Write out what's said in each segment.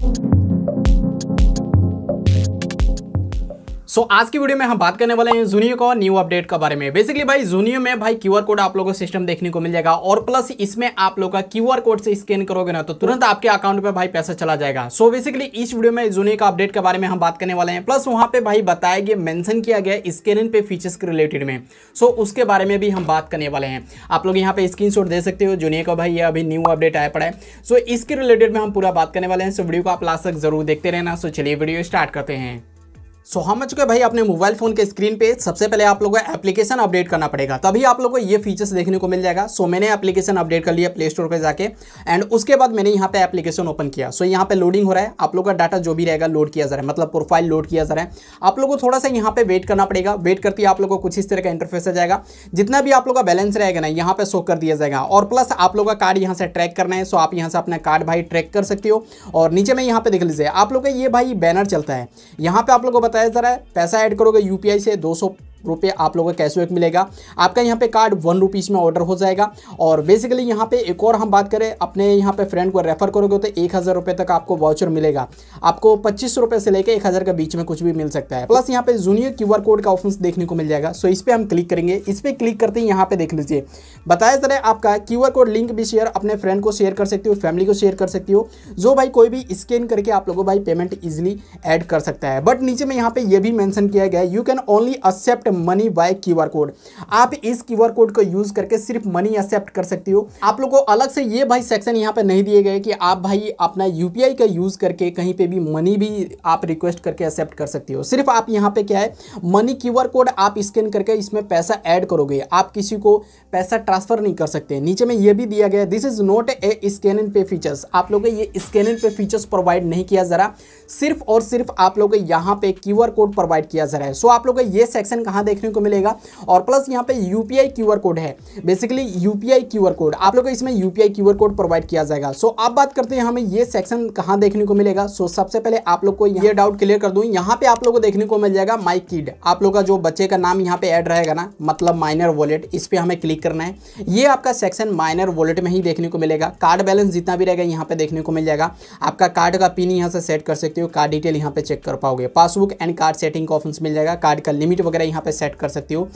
you so so, आज की video में हम बात करने वाले हैं जूनियो का न्यू अपडेट के बारे में बेसिकली भाई जूनियो में भाई क्यूआर कोड आप लोगों को सिस्टम देखने को मिल जाएगा और प्लस इसमें आप लोग का क्यूआर कोड से स्कैन करोगे ना तो तुरंत आपके अकाउंट पे भाई पैसा चला जाएगा सो so, बेसिकली इस वीडियो में जूनियो का अपडेट के बारे में हम बात करने वाले हैं प्लस वहाँ पे भाई बताया गया मैंशन किया गया स्कैनिंग पे फीचर्स के रिलेटेड में सो so, उसके बारे में भी हम बात करने वाले हैं आप लोग यहाँ पे स्क्रीन दे सकते हो जूनियो का भाई ये अभी न्यू अपडेट आया पड़ा है सो इसके रिलेटेड में हम पूरा बात करने वाले हैं सो वीडियो को आप लास्ट तक जरूर देखते रहना सो चलिए वीडियो स्टार्ट करते हैं सो हम आ चुके भाई अपने मोबाइल फोन के स्क्रीन पे सबसे पहले आप लोगों को एप्लीकेशन अपडेट करना पड़ेगा तभी आप लोगों को ये फीचर्स देखने को मिल जाएगा सो so, मैंने एप्लीकेशन अपडेट कर लिया प्ले स्टोर पर जाके एंड उसके बाद मैंने यहाँ पे एप्लीकेशन ओपन किया सो so, यहाँ पे लोडिंग हो रहा है आप लोग का डाटा जो भी रहेगा लोड किया जा रहा है मतलब प्रोफाइल लोड किया जा रहा है आप लोग को थोड़ा सा यहाँ पे वेट करना पड़ेगा वेट करती आप लोगों को कुछ इस तरह का इंटरफेस आ जाएगा जितना भी आप लोग का बैलेंस रहेगा ना यहाँ पे शो कर दिया जाएगा और प्लस आप लोगों का कार्ड यहाँ से ट्रैक करना है सो आप यहाँ से अपना कार्ड भाई ट्रैक कर सकते हो और नीचे में यहाँ पे देख लीजिए आप लोग का ये भाई बैनर चलता है यहाँ पे आप लोगों को होता है ज़रा पैसा ऐड करोगे यूपीआई से दो सौ रुपये आप लोगों का कैशबैक मिलेगा आपका यहाँ पे कार्ड वन रुपीज़ में ऑर्डर हो जाएगा और बेसिकली यहाँ पे एक और हम बात करें अपने यहाँ पे फ्रेंड को रेफ़र करोगे तो एक हज़ार रुपये तक आपको वाउचर मिलेगा आपको पच्चीस रुपये से लेकर एक हज़ार के बीच में कुछ भी मिल सकता है प्लस यहाँ पे जूनियर क्यू आर कोड का ऑप्शन देखने को मिल जाएगा सो इस पर हम क्लिक करेंगे इस पर क्लिक करते ही यहाँ पर देख लीजिए बताया जरा आपका क्यू आर कोड लिंक भी शेयर अपने फ्रेंड को शेयर कर सकती हो फैमिली को शेयर कर सकती हो जो भाई कोई भी स्कैन करके आप लोगों भाई पेमेंट ईजिली एड कर सकता है बट नीचे में यहाँ पर यह भी मैंशन किया गया you can only accept money by Q code आप इस क्यू कोड को यूज करके सिर्फ मनी एक्सेप्ट कर सकती हो आप लोग को अलग से ये भाई सेक्शन यहाँ पर नहीं दिए गए कि आप भाई अपना यू का यूज करके कहीं पर भी मनी भी आप रिक्वेस्ट करके एक्सेप्ट कर सकती हो सिर्फ आप यहाँ पे क्या है मनी क्यू कोड आप स्कैन करके इसमें पैसा ऐड करोगे आप किसी को पैसा ट्रांसफर नहीं कर सकते नीचे में ये भी दिया गया this is not a scan and pay features आप लोगों ये scan and pay features provide नहीं किया जरा सिर्फ और सिर्फ आप लोग यहाँ पे क्यू कोड प्रोवाइड किया जरा है सो आप लोग ये सेक्शन कहाँ देखने को मिलेगा और प्लस यहाँ पे यू पी कोड है बेसिकली यू पी कोड आप लोग को इसमें यू पी कोड प्रोवाइड किया जाएगा सो so, आप बात करते हैं हमें ये सेक्शन कहाँ देखने को मिलेगा सो सबसे पहले आप लोग को ये डाउट क्लियर कर दूँ यहाँ पे आप लोग को देखने को मिल जाएगा माई किड आप लोग का जो बच्चे का नाम यहाँ पे ऐड रहेगा ना मतलब माइनर वॉलेट इस पर हमें क्लिक करना है ये आपका सेक्शन माइनर वॉलेट में ही देखने को मिलेगा कार्ड बैलेंस जितना भी रहेगा यहाँ पे देखने को मिल जाएगा आपका कार्ड का पिन यहाँ से सेट कर सकते हो कार्ड डिटेल यहाँ पे चेक कर पाओगे पासबुक एंड कार्ड सेटिंग का ऑप्शन मिल जाएगा कार्ड का लिमिट वगैरह यहाँ पे सेट कर सकती हो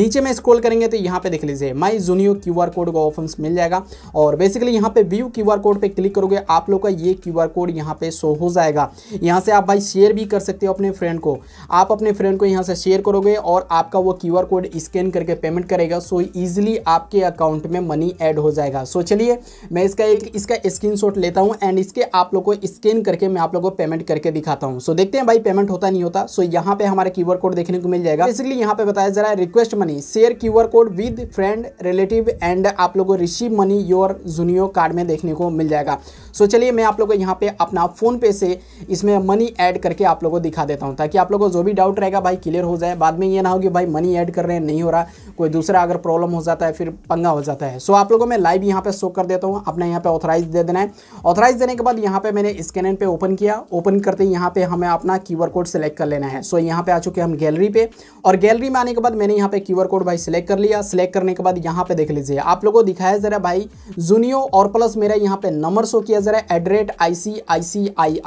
नीचे में स्क्रॉल करेंगे तो यहाँ पे देख लीजिए माई जूनियो क्यू कोड का ऑप्शन मिल जाएगा और बेसिकली यहाँ पे व्यू क्यू कोड पे क्लिक करोगे आप लोग का ये क्यू कोड यहाँ पे शो हो जाएगा यहाँ से आप भाई शेयर भी कर सकते हो अपने फ्रेंड को आप अपने फ्रेंड को यहाँ से शेयर करोगे और आपका वो क्यू कोड स्कैन करके पेमेंट करेगा सो ईजिली आपके अकाउंट में मनी एड हो जाएगा सो चलिए मैं इसका एक इसका स्क्रीनशॉट लेता हूँ एंड इसके आप लोग को स्कैन करके मैं आप लोग को पेमेंट करके दिखाता हूँ सो देखते हैं भाई पेमेंट होता नहीं होता सो यहाँ पे हमारा कीवर कोड देखने को मिल जाएगा बेसिकली भी यहाँ पे बताया जा रहा है request money share QR code with friend relative and आप लोग को receive money your Junio card में देखने को मिल जाएगा सो so, चलिए मैं आप लोग को यहाँ पे अपना फ़ोन पे से इसमें मनी ऐड करके आप लोग को दिखा देता हूँ ताकि आप लोग को जो भी डाउट रहेगा भाई क्लियर हो जाए बाद में ये ना हो कि भाई मनी ऐड कर रहे हैं नहीं हो रहा कोई दूसरा अगर प्रॉब्लम हो जाता है फिर पंगा हो जाता है सो so, आप लोगों में लाइव यहाँ पे शो कर देता हूँ अपना यहाँ पे ऑथराइज दे देना है ऑथराइज देने के बाद यहाँ पे मैंने स्कैन पे ओपन किया ओपन करते ही यहाँ पे हमें अपना क्यू कोड सेलेक्ट कर लेना है सो so, यहाँ पे आ चुके हम गैलरी पे और गैलरी में आने के बाद मैंने यहाँ पे क्यूआर कोड भाई सिलेक्ट कर लिया सिलेक्ट करने के बाद यहाँ पे देख लीजिए आप लोगों को दिखाया जरा भाई जूनियो और प्लस मेरा यहाँ पे नंबर शो किया जरा एट रेट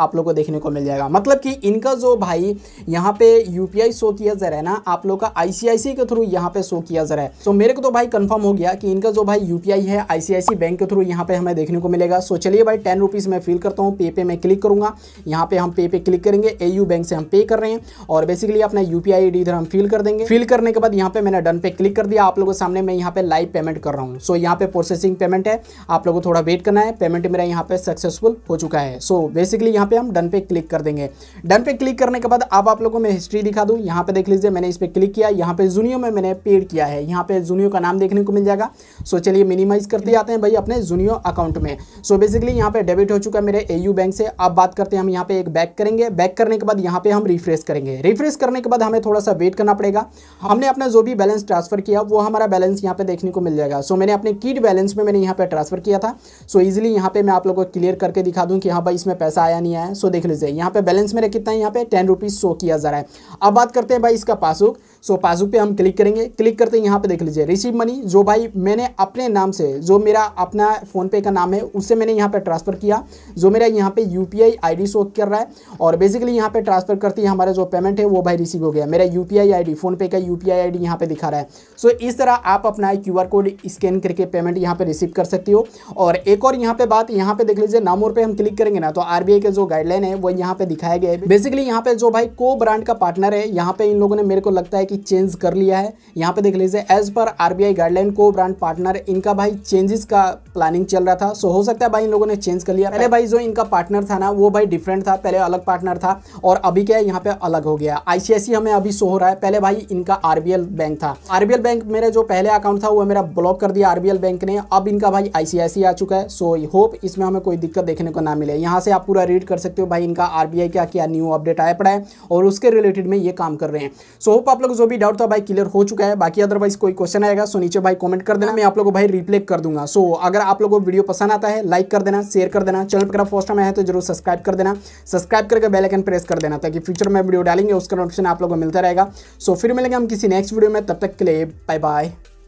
आप लोग को देखने को मिल जाएगा मतलब कि इनका जो भाई यहाँ पे यू शो किया रहा है ना आप लोग का आई के थ्रू यहाँ पे शो किया रहा है सो मेरे को तो भाई कन्फर्म हो गया कि इनका जो भाई यू है आईसीआईसी बैंक के थ्रू यहाँ पे हमें देखने को मिलेगा सो चलिए भाई टेन रुपीज़ मैं फिल करता हूँ पे पे मैं क्लिक करूंगा यहाँ पे हम पे पे क्लिक करेंगे ए बैंक से हम पे कर रहे हैं और बेसिकली अपना यू पी इधर हम फिल कर देंगे देंगे फिल करने के बाद यहाँ पे मैंने डन पे क्लिक कर दिया आप लोगों के सामने मैं यहाँ पे लाइव पेमेंट कर रहा हूँ सो यहाँ पे प्रोसेसिंग पेमेंट है आप लोगों को थोड़ा वेट करना है पेमेंट मेरा यहाँ पे सक्सेसफुल हो चुका है सो बेसिकली यहाँ पे हम डन पे क्लिक कर देंगे डन पे क्लिक करने के बाद अब आप लोगों को मैं हिस्ट्री दिखा दूँ यहाँ पे देख लीजिए मैंने इस पर क्लिक किया यहाँ पे जूनियो में मैंने पेड किया है यहाँ पे जूनियो का नाम देखने को मिल जाएगा सो चलिए मिनिमाइज करते जाते हैं भाई अपने जूनियो अकाउंट में सो बेसिकली यहाँ पे डेबिट हो चुका है मेरे ए बैंक से अब बात करते हैं हम यहाँ पे एक बैक करेंगे बैक करने के बाद यहाँ पे हम रिफ्रेश करेंगे रिफ्रेश करने के बाद हमें थोड़ा सा वेट करना पड़ेगा जाएगा हमने अपना जो भी बैलेंस ट्रांसफ़र किया वो हमारा बैलेंस यहाँ पे देखने को मिल जाएगा सो मैंने अपने कीड बैलेंस में मैंने यहाँ पे ट्रांसफ़र किया था सो इजिली यहाँ पे मैं आप लोगों को क्लियर करके दिखा दूँ कि हाँ भाई इसमें पैसा आया नहीं आया सो देख लीजिए यहाँ पे बैलेंस मेरा कितना है यहाँ पे टेन रुपीज़ शो किया जा रहा है अब बात करते हैं भाई इसका पासबुक सो पासबुक पे हम क्लिक करेंगे क्लिक करते हैं यहाँ पे देख लीजिए रिसीव मनी जो भाई मैंने अपने नाम से जो मेरा अपना फ़ोनपे का नाम है उससे मैंने यहाँ पे ट्रांसफ़र किया जो मेरा यहाँ पे यू पी आई शो कर रहा है और बेसिकली यहाँ पे ट्रांसफ़र करते ही हमारा जो पेमेंट है वो भाई रिसीव हो गया मेरा यू पी आई फ़ोनपे का यू पी आई यहाँ पर दिखा रहा है सो इस तरह आप अपना क्यू आर कोड स्कैन करके पेमेंट यहाँ पर रिसीव कर सकते हो और एक और यहाँ पर बात यहाँ पर देख लीजिए नामोर पर हम क्लिक करेंगे ना तो आरबीआई के जो गाइडलाइन है वो यहाँ पर दिखाया गया है बेसिकली यहाँ पर जो भाई को ब्रांड का पार्टनर है यहाँ पर इन लोगों ने मेरे को लगता है कि चेंज कर लिया है यहाँ पर देख लीजिए एज पर आरबीआई गाइडलाइन को ब्रांड पार्टनर इनका भाई चेंजेस का प्लानिंग चल रहा था सो हो सकता है भाई इन लोगों ने चेंज कर लिया पहले भाई जो इनका पार्टनर था ना वो भाई डिफरेंट था पहले अलग पार्टनर था और अभी क्या है यहाँ पे अलग हो गया आईसीआईसी e हमें अभी सो हो रहा है पहले भाई ही इनका आरबीएल बैंक था आरबीएल बैंक मेरा जो पहले अकाउंट था वो मेरा ब्लॉक कर दिया आरबीएल बैंक ने अब इनका भाई आईसीआईसी आ चुका है सो आई होप इसमें हमें कोई दिक्कत देखने को ना मिले यहाँ से आप पूरा रीड कर सकते हो भाई इनका आरबीआई का क्या न्यू अपडेट आया पड़ा है और उसके रिलेटेड में ये काम कर रहे हैं सो होप आप लोग जो भी डाउट था भाई क्लियर हो चुका है बाकी अदरवाइज कोई क्वेश्चन आएगा सो नीचे भाई कॉमेंट कर देना मैं आप लोगों को भाई रिप्ले कर दूंगा सो अगर आप लोगों को वीडियो पसंद आता है लाइक कर देना शेयर कर देना चैनल पर फर्स्ट टाइम है तो जरूर सब्सक्राइब कर देना सब्सक्राइब करके बेलाइकन प्रेस कर देना ताकि फ्यूचर में वीडियो डालेंगे उसका नोटिफिकेशन आप लोगों को मिलता रहेगा सो फिर फिर मिलेंगे हम किसी नेक्स्ट वीडियो में तब तक के लिए बाय बाय